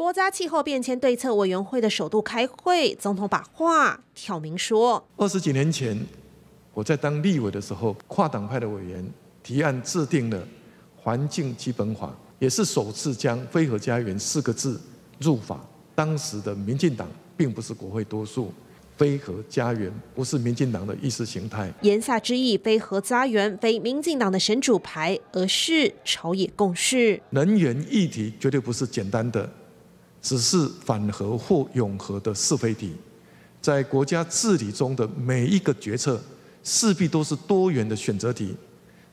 国家气候变迁对策委员会的首度开会，总统把话挑明说：二十几年前，我在当立委的时候，跨党派的委员提案制定了《环境基本法》，也是首次将“非核家园”四个字入法。当时的民进党并不是国会多数，“非核家园”不是民进党的意识形态。言下之意，“非核家园”非民进党的神主牌，而是朝野共识。能源议题绝对不是简单的。只是反核或永核的是非题，在国家治理中的每一个决策，势必都是多元的选择题。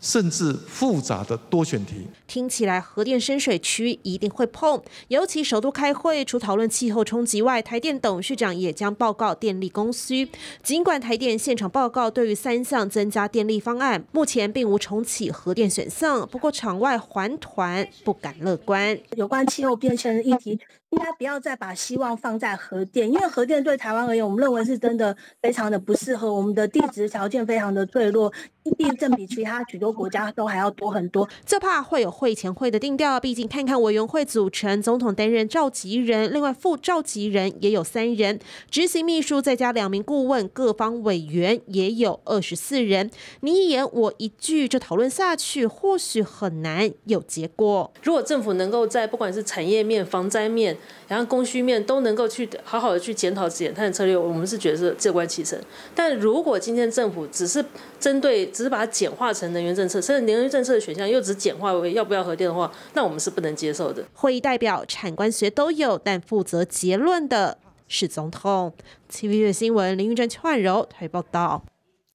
甚至复杂的多选题，听起来核电深水区一定会碰，尤其首都开会，除讨论气候冲击外，台电董事长也将报告电力供需。尽管台电现场报告对于三项增加电力方案，目前并无重启核电选项，不过场外环团不敢乐观。有关气候变迁议题，应该不要再把希望放在核电，因为核电对台湾而言，我们认为是真的非常的不适合，我们的地质条件非常的脆弱。一定正比其他许多国家都还要多很多，这怕会有会前会的定调。毕竟看看委员会组成，总统担任召集人，另外副召集人也有三人，执行秘书再加两名顾问，各方委员也有二十四人。你一言我一句就讨论下去，或许很难有结果。如果政府能够在不管是产业面、防灾面，然后供需面都能够去好好的去检讨、检讨策略，我们是觉得是过关其成。但如果今天政府只是针对只是把它简化成能源政策，甚至能源政策的选项又只简化为要不要核电的话，那我们是不能接受的。会议代表、产官学都有，但负责结论的是总统。TVB 新闻林云贞、邱汉柔台报道。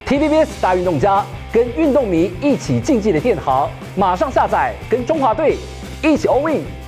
TVBS 大运动家，跟运动迷一起竞技的电行，马上下载，跟中华队一起 all in。